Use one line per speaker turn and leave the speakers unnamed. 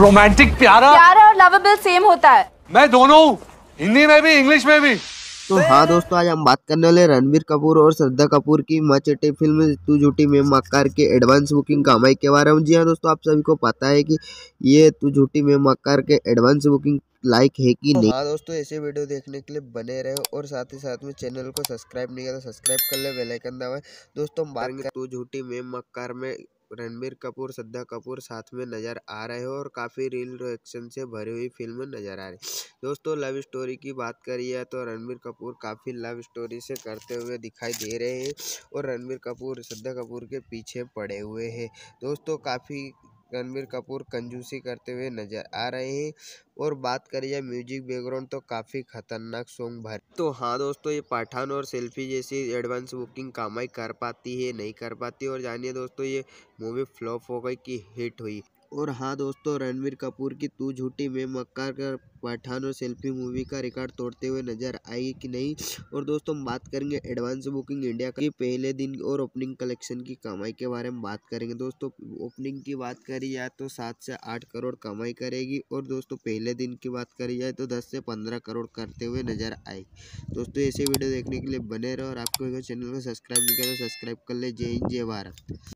romantic प्यारा प्यारा और लवेबल सेम होता है मैं दोनों हूँ हिंदी में भी इंग्लिश में भी तो हाँ दोस्तों आज हम बात करने वाले रणबीर कपूर और श्रद्धा कपूर की मचटे फिल्म तू झूठी में मक्कार के एडवांस बुकिंग कमाई के बारे में जी हाँ दोस्तों आप सभी को पता है कि ये तू झूठी में मक्कार के एडवांस बुकिंग लाइक है कि नहीं हाँ दोस्तों ऐसे वीडियो देखने के लिए बने रहे और साथ ही साथ में चैनल को सब्सक्राइब नहीं किया तो सब्सक्राइब कर ले बेलाइकन दबाए दोस्तों हम बात तू झूठी में मक्कार में रणबीर कपूर श्रद्धा कपूर साथ में नज़र आ रहे हो और काफ़ी रील एक्शन से भरी हुई फिल्म नज़र आ रही दोस्तों लव स्टोरी की बात करिए तो रणबीर कपूर काफ़ी लव स्टोरी से करते हुए दिखाई दे रहे हैं और रणबीर कपूर श्रद्धा कपूर के पीछे पड़े हुए हैं दोस्तों काफ़ी रणबीर कपूर कंजूसी करते हुए नजर आ रहे हैं और बात करें जाए म्यूजिक बैकग्राउंड तो काफ़ी खतरनाक सॉन्ग भर तो हाँ दोस्तों ये पठान और सेल्फी जैसी एडवांस बुकिंग कमाई कर पाती है नहीं कर पाती और जानिए दोस्तों ये मूवी फ्लॉप हो गई कि हिट हुई और हाँ दोस्तों रणवीर कपूर की तू झूठी में मक्का कर पठान और सेल्फी मूवी का रिकॉर्ड तोड़ते हुए नजर आएगी कि नहीं और दोस्तों हम बात करेंगे एडवांस बुकिंग इंडिया की पहले दिन और ओपनिंग कलेक्शन की कमाई के बारे में बात करेंगे दोस्तों ओपनिंग की बात करी जाए तो सात से आठ करोड़ कमाई करेगी और दोस्तों पहले दिन की बात करी जाए तो दस से पंद्रह करोड़ करते हुए नजर आए दोस्तों ऐसे वीडियो देखने के लिए बने रहो और आपको चैनल को सब्सक्राइब नहीं करें तो सब्सक्राइब कर ले जय हिंद जय भारत